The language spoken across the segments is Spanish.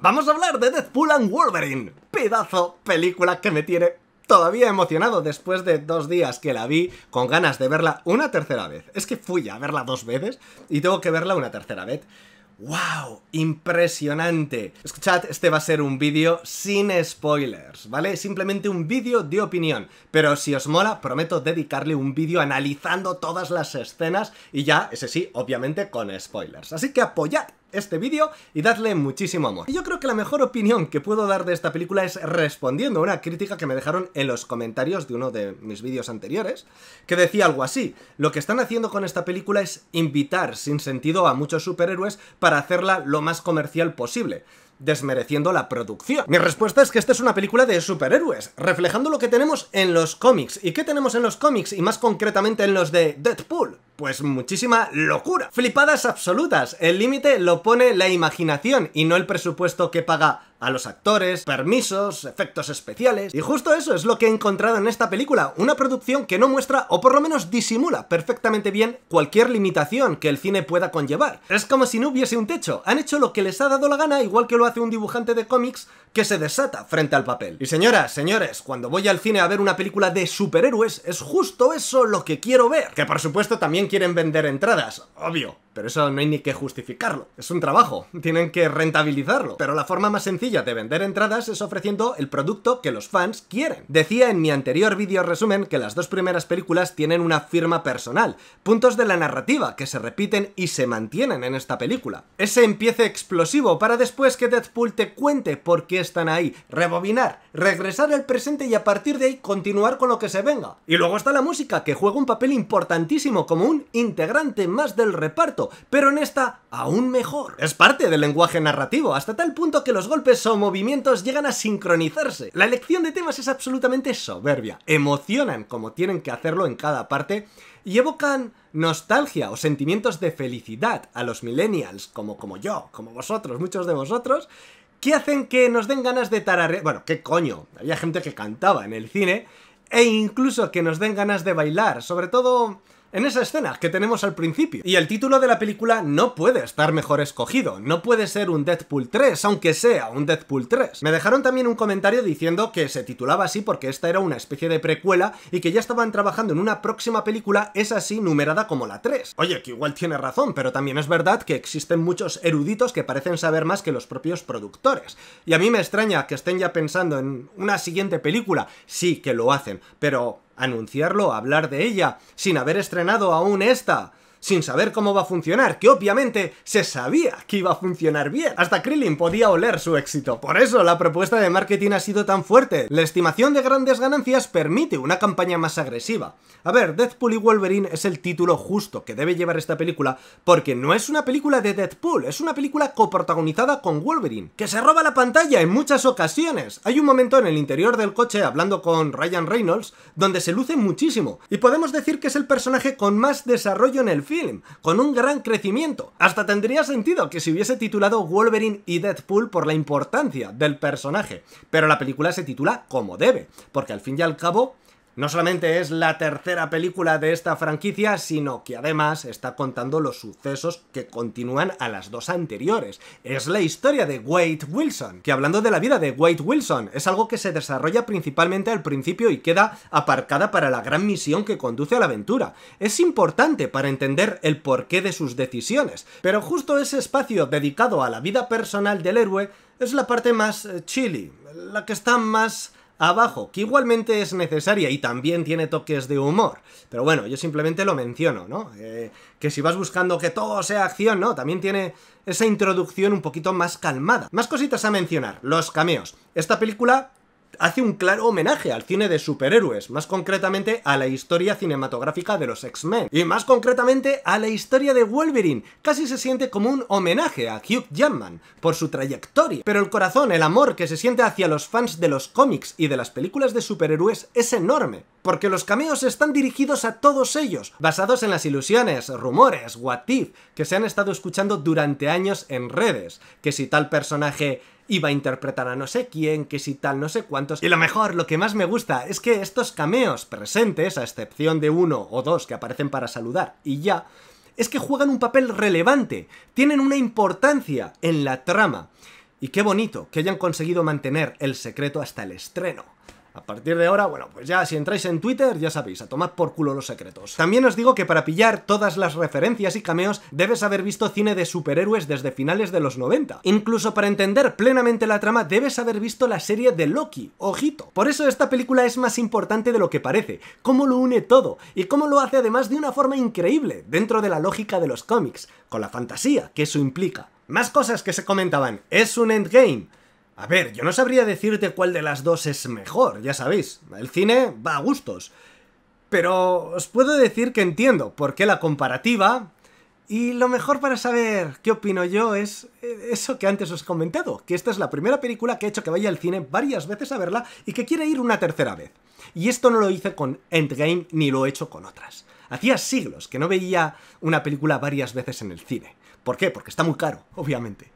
Vamos a hablar de Deadpool and Wolverine, pedazo película que me tiene todavía emocionado después de dos días que la vi con ganas de verla una tercera vez. Es que fui a verla dos veces y tengo que verla una tercera vez. ¡Wow! ¡Impresionante! Escuchad, este va a ser un vídeo sin spoilers, ¿vale? Simplemente un vídeo de opinión, pero si os mola, prometo dedicarle un vídeo analizando todas las escenas y ya, ese sí, obviamente con spoilers. Así que apoyad este vídeo y dadle muchísimo amor. Y yo creo que la mejor opinión que puedo dar de esta película es respondiendo a una crítica que me dejaron en los comentarios de uno de mis vídeos anteriores, que decía algo así, lo que están haciendo con esta película es invitar sin sentido a muchos superhéroes para hacerla lo más comercial posible desmereciendo la producción. Mi respuesta es que esta es una película de superhéroes, reflejando lo que tenemos en los cómics. ¿Y qué tenemos en los cómics? Y más concretamente en los de Deadpool. Pues muchísima locura. Flipadas absolutas. El límite lo pone la imaginación y no el presupuesto que paga a los actores, permisos, efectos especiales. Y justo eso es lo que he encontrado en esta película, una producción que no muestra o por lo menos disimula perfectamente bien cualquier limitación que el cine pueda conllevar. Es como si no hubiese un techo, han hecho lo que les ha dado la gana igual que lo hace un dibujante de cómics que se desata frente al papel. Y señoras, señores, cuando voy al cine a ver una película de superhéroes es justo eso lo que quiero ver. Que por supuesto también quieren vender entradas, obvio. Pero eso no hay ni que justificarlo. Es un trabajo, tienen que rentabilizarlo. Pero la forma más sencilla de vender entradas es ofreciendo el producto que los fans quieren. Decía en mi anterior vídeo resumen que las dos primeras películas tienen una firma personal, puntos de la narrativa que se repiten y se mantienen en esta película. Ese empiece explosivo para después que Deadpool te cuente por qué están ahí, rebobinar, regresar al presente y a partir de ahí continuar con lo que se venga. Y luego está la música, que juega un papel importantísimo como un integrante más del reparto pero en esta aún mejor. Es parte del lenguaje narrativo, hasta tal punto que los golpes o movimientos llegan a sincronizarse. La elección de temas es absolutamente soberbia, emocionan como tienen que hacerlo en cada parte y evocan nostalgia o sentimientos de felicidad a los millennials, como, como yo, como vosotros, muchos de vosotros, que hacen que nos den ganas de tararear... Bueno, qué coño, había gente que cantaba en el cine, e incluso que nos den ganas de bailar, sobre todo en esa escena que tenemos al principio. Y el título de la película no puede estar mejor escogido, no puede ser un Deadpool 3, aunque sea un Deadpool 3. Me dejaron también un comentario diciendo que se titulaba así porque esta era una especie de precuela y que ya estaban trabajando en una próxima película, es así numerada como la 3. Oye, que igual tiene razón, pero también es verdad que existen muchos eruditos que parecen saber más que los propios productores. Y a mí me extraña que estén ya pensando en una siguiente película. Sí que lo hacen, pero anunciarlo, hablar de ella, sin haber estrenado aún esta sin saber cómo va a funcionar, que obviamente se sabía que iba a funcionar bien. Hasta Krillin podía oler su éxito. Por eso la propuesta de marketing ha sido tan fuerte. La estimación de grandes ganancias permite una campaña más agresiva. A ver, Deadpool y Wolverine es el título justo que debe llevar esta película, porque no es una película de Deadpool, es una película coprotagonizada con Wolverine, que se roba la pantalla en muchas ocasiones. Hay un momento en el interior del coche hablando con Ryan Reynolds, donde se luce muchísimo, y podemos decir que es el personaje con más desarrollo en el film con un gran crecimiento. Hasta tendría sentido que se hubiese titulado Wolverine y Deadpool por la importancia del personaje, pero la película se titula como debe, porque al fin y al cabo no solamente es la tercera película de esta franquicia, sino que además está contando los sucesos que continúan a las dos anteriores. Es la historia de Wade Wilson, que hablando de la vida de Wade Wilson, es algo que se desarrolla principalmente al principio y queda aparcada para la gran misión que conduce a la aventura. Es importante para entender el porqué de sus decisiones, pero justo ese espacio dedicado a la vida personal del héroe es la parte más eh, chilly, la que está más abajo, que igualmente es necesaria y también tiene toques de humor. Pero bueno, yo simplemente lo menciono, ¿no? Eh, que si vas buscando que todo sea acción, ¿no? También tiene esa introducción un poquito más calmada. Más cositas a mencionar, los cameos. Esta película hace un claro homenaje al cine de superhéroes, más concretamente a la historia cinematográfica de los X-Men, y más concretamente a la historia de Wolverine. Casi se siente como un homenaje a Hugh Jackman por su trayectoria, pero el corazón, el amor que se siente hacia los fans de los cómics y de las películas de superhéroes es enorme, porque los cameos están dirigidos a todos ellos, basados en las ilusiones, rumores, what if, que se han estado escuchando durante años en redes, que si tal personaje iba a interpretar a no sé quién, que si tal, no sé cuántos. Y lo mejor, lo que más me gusta, es que estos cameos presentes, a excepción de uno o dos que aparecen para saludar y ya, es que juegan un papel relevante, tienen una importancia en la trama. Y qué bonito que hayan conseguido mantener el secreto hasta el estreno. A partir de ahora, bueno, pues ya si entráis en Twitter, ya sabéis, a tomar por culo los secretos. También os digo que para pillar todas las referencias y cameos, debes haber visto cine de superhéroes desde finales de los 90. Incluso para entender plenamente la trama, debes haber visto la serie de Loki, ojito. Por eso esta película es más importante de lo que parece, cómo lo une todo, y cómo lo hace además de una forma increíble, dentro de la lógica de los cómics, con la fantasía que eso implica. Más cosas que se comentaban, es un endgame, a ver, yo no sabría decirte cuál de las dos es mejor, ya sabéis, el cine va a gustos. Pero os puedo decir que entiendo por qué la comparativa y lo mejor para saber qué opino yo es eh, eso que antes os he comentado, que esta es la primera película que he hecho que vaya al cine varias veces a verla y que quiere ir una tercera vez. Y esto no lo hice con Endgame ni lo he hecho con otras. Hacía siglos que no veía una película varias veces en el cine. ¿Por qué? Porque está muy caro, obviamente.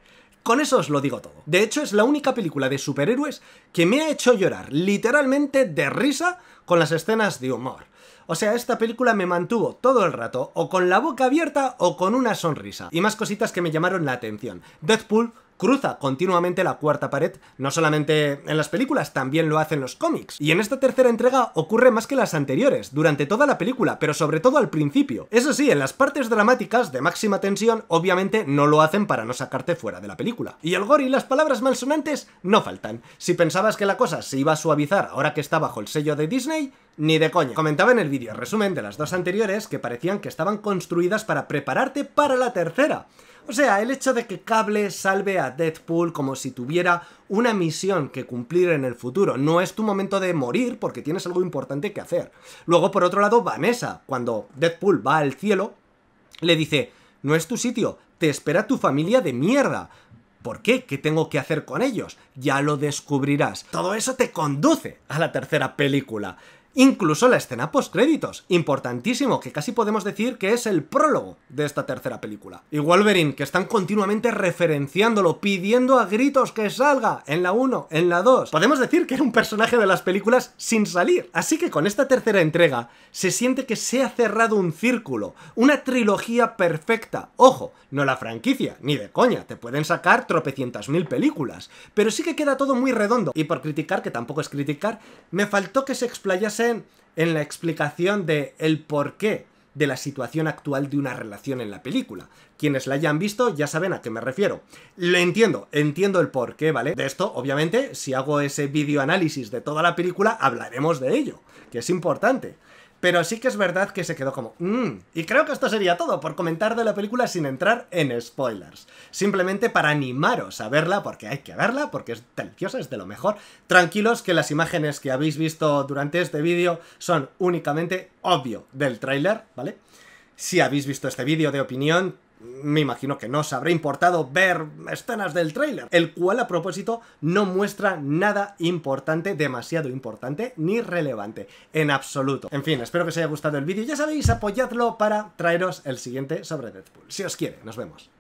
Con eso os lo digo todo. De hecho, es la única película de superhéroes que me ha hecho llorar literalmente de risa con las escenas de humor. O sea, esta película me mantuvo todo el rato o con la boca abierta o con una sonrisa. Y más cositas que me llamaron la atención. Deadpool cruza continuamente la cuarta pared, no solamente en las películas, también lo hacen los cómics. Y en esta tercera entrega ocurre más que las anteriores, durante toda la película, pero sobre todo al principio. Eso sí, en las partes dramáticas de máxima tensión, obviamente no lo hacen para no sacarte fuera de la película. Y el gore y las palabras malsonantes no faltan. Si pensabas que la cosa se iba a suavizar ahora que está bajo el sello de Disney, ni de coña. Comentaba en el vídeo resumen de las dos anteriores que parecían que estaban construidas para prepararte para la tercera. O sea, el hecho de que Cable salve a Deadpool como si tuviera una misión que cumplir en el futuro. No es tu momento de morir porque tienes algo importante que hacer. Luego, por otro lado, Vanessa, cuando Deadpool va al cielo, le dice, no es tu sitio, te espera tu familia de mierda. ¿Por qué? ¿Qué tengo que hacer con ellos? Ya lo descubrirás. Todo eso te conduce a la tercera película incluso la escena post créditos importantísimo, que casi podemos decir que es el prólogo de esta tercera película. Y Wolverine, que están continuamente referenciándolo, pidiendo a gritos que salga en la 1, en la 2. Podemos decir que era un personaje de las películas sin salir. Así que con esta tercera entrega se siente que se ha cerrado un círculo, una trilogía perfecta. Ojo, no la franquicia, ni de coña, te pueden sacar tropecientas mil películas, pero sí que queda todo muy redondo. Y por criticar, que tampoco es criticar, me faltó que se explayase en la explicación de el porqué de la situación actual de una relación en la película. Quienes la hayan visto ya saben a qué me refiero. Lo entiendo, entiendo el porqué, ¿vale? De esto, obviamente, si hago ese videoanálisis de toda la película, hablaremos de ello, que es importante. Pero sí que es verdad que se quedó como... Mm". Y creo que esto sería todo por comentar de la película sin entrar en spoilers. Simplemente para animaros a verla, porque hay que verla, porque es deliciosa, es de lo mejor. Tranquilos que las imágenes que habéis visto durante este vídeo son únicamente obvio del tráiler, ¿vale? Si habéis visto este vídeo de opinión, me imagino que no os habré importado ver escenas del tráiler, el cual a propósito no muestra nada importante, demasiado importante ni relevante, en absoluto. En fin, espero que os haya gustado el vídeo, ya sabéis, apoyadlo para traeros el siguiente sobre Deadpool. Si os quiere, nos vemos.